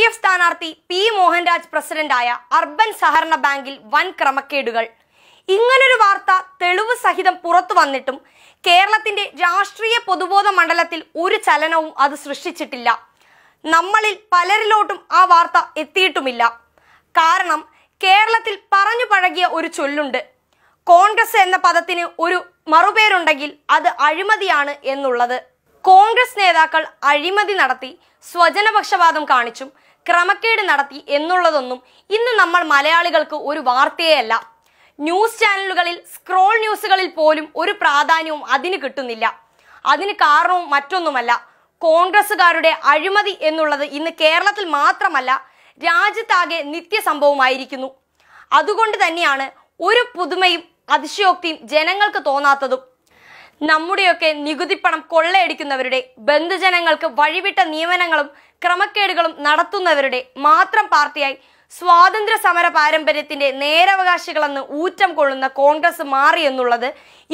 D F സ്ഥാനാർത്ഥി P Mohanraj പ്രസിഡന്റായ urban സഹകരണ ബാങ്കിൽ വൻ ക്രമക്കേടുകൾ ഇങ്ങനൊരു വാർത്ത തെളിവ് സഹിതം പുറത്തു വന്നിട്ടും കേരളത്തിന്റെ രാഷ്ട്രീയ പൊതുബോധ മണ്ഡലത്തിൽ ഒരു ചലനവും അത് സൃഷ്ടിച്ചിട്ടില്ല നമ്മളിൽ പലരിലോട്ടും ആ വാർത്ത എത്തിയിട്ടുമില്ല കാരണം കേരളത്തിൽ പറഞ്ഞു പഴകിയ ഒരു ചൊല്ലുണ്ട് കോൺഗ്രസ് എന്ന പദത്തിന് ഒരു മറുപേരുണ്ടെങ്കിൽ അത് അഴിമതിയാണ് എന്നുള്ളത് കോൺഗ്രസ് നേതാക്കൾ അഴിമതി നടത്തി സ്വജനപക്ഷപാതം കാണിച്ചും ക്രമക്കേട് നടത്തി എന്നുള്ളതൊന്നും ഇന്ന് നമ്മൾ മലയാളികൾക്ക് ഒരു വാർത്തയല്ല ന്യൂസ് ചാനലുകളിൽ സ്ക്രോൾ ന്യൂസുകളിൽ പോലും ഒരു പ്രാധാന്യവും അതിന് കിട്ടുന്നില്ല അതിന് കാരണവും മറ്റൊന്നുമല്ല കോൺഗ്രസുകാരുടെ അഴിമതി എന്നുള്ളത് ഇന്ന് കേരളത്തിൽ മാത്രമല്ല രാജ്യത്താകെ നിത്യസംഭവമായിരിക്കുന്നു അതുകൊണ്ട് തന്നെയാണ് ഒരു പുതുമയും അതിശയോക്തിയും ജനങ്ങൾക്ക് തോന്നാത്തതും നമ്മുടെയൊക്കെ പണം കൊള്ളയടിക്കുന്നവരുടെ ബന്ധുജനങ്ങൾക്ക് വഴിവിട്ട നിയമനങ്ങളും ക്രമക്കേടുകളും നടത്തുന്നവരുടെ മാത്രം പാർട്ടിയായി സ്വാതന്ത്ര്യ സമര പാരമ്പര്യത്തിന്റെ നേരവകാശികളെന്ന് ഊറ്റം കൊള്ളുന്ന കോൺഗ്രസ് മാറി എന്നുള്ളത്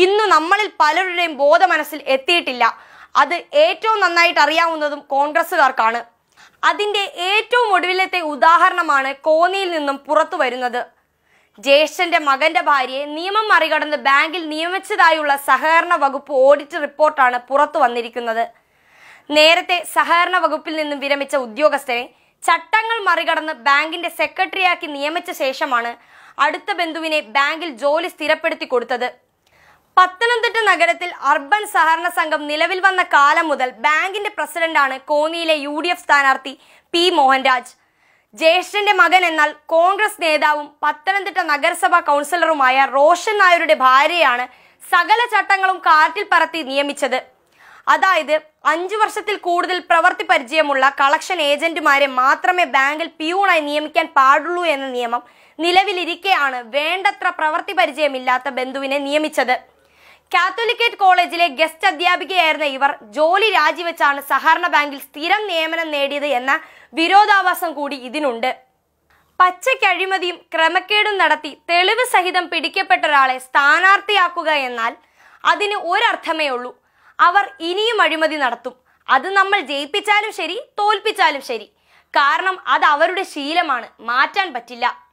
ഇന്ന് നമ്മളിൽ പലരുടെയും ബോധമനസ്സിൽ എത്തിയിട്ടില്ല അത് ഏറ്റവും നന്നായിട്ട് അറിയാവുന്നതും കോൺഗ്രസ്സുകാർക്കാണ് അതിന്റെ ഏറ്റവും ഒടുവിലത്തെ ഉദാഹരണമാണ് കോന്നിയിൽ നിന്നും പുറത്തു വരുന്നത് ജ്യേഷ്ഠന്റെ മകന്റെ ഭാര്യയെ നിയമം മറികടന്ന് ബാങ്കിൽ നിയമിച്ചതായുള്ള സഹകരണ വകുപ്പ് ഓഡിറ്റ് റിപ്പോർട്ടാണ് പുറത്തു വന്നിരിക്കുന്നത് നേരത്തെ സഹകരണ വകുപ്പിൽ നിന്നും വിരമിച്ച ഉദ്യോഗസ്ഥരെ ചട്ടങ്ങൾ മറികടന്ന് ബാങ്കിന്റെ സെക്രട്ടറിയാക്കി നിയമിച്ച ശേഷമാണ് അടുത്ത ബന്ധുവിനെ ബാങ്കിൽ ജോലി സ്ഥിരപ്പെടുത്തി കൊടുത്തത് പത്തനംതിട്ട നഗരത്തിൽ അർബൻ സഹകരണ സംഘം നിലവിൽ വന്ന കാലം മുതൽ ബാങ്കിന്റെ പ്രസിഡന്റാണ് കോന്നിയിലെ യു ഡി എഫ് സ്ഥാനാർത്ഥി പി മോഹൻരാജ് ജ്യേഷ്ഠന്റെ മകൻ എന്നാൽ കോൺഗ്രസ് നേതാവും പത്തനംതിട്ട നഗരസഭാ കൗൺസിലറുമായ റോഷൻ നായരുടെ ഭാര്യയാണ് സകല ചട്ടങ്ങളും കാറ്റിൽ പറത്തി നിയമിച്ചത് അതായത് അഞ്ചു വർഷത്തിൽ കൂടുതൽ പ്രവൃത്തി പരിചയമുള്ള കളക്ഷൻ ഏജന്റുമാരെ മാത്രമേ ബാങ്കിൽ പിയൂണായി നിയമിക്കാൻ പാടുള്ളൂ എന്ന നിയമം നിലവിലിരിക്കെയാണ് വേണ്ടത്ര പ്രവൃത്തി പരിചയമില്ലാത്ത ബന്ധുവിനെ നിയമിച്ചത് കാത്തോലിക്കേറ്റ് കോളേജിലെ ഗസ്റ്റ് അധ്യാപികയായിരുന്ന ഇവർ ജോലി രാജിവെച്ചാണ് സഹകരണ ബാങ്കിൽ സ്ഥിരം നിയമനം നേടിയത് എന്ന വിരോധാഭാസം കൂടി ഇതിനുണ്ട് പച്ചക്കഴിമതിയും ക്രമക്കേടും നടത്തി തെളിവ് സഹിതം പിടിക്കപ്പെട്ട ഒരാളെ സ്ഥാനാർത്ഥിയാക്കുക എന്നാൽ അതിന് ഒരർത്ഥമേ ഉള്ളൂ അവർ ഇനിയും അഴിമതി നടത്തും അത് നമ്മൾ ജയിപ്പിച്ചാലും ശരി തോൽപ്പിച്ചാലും ശരി കാരണം അത് അവരുടെ ശീലമാണ് മാറ്റാൻ പറ്റില്ല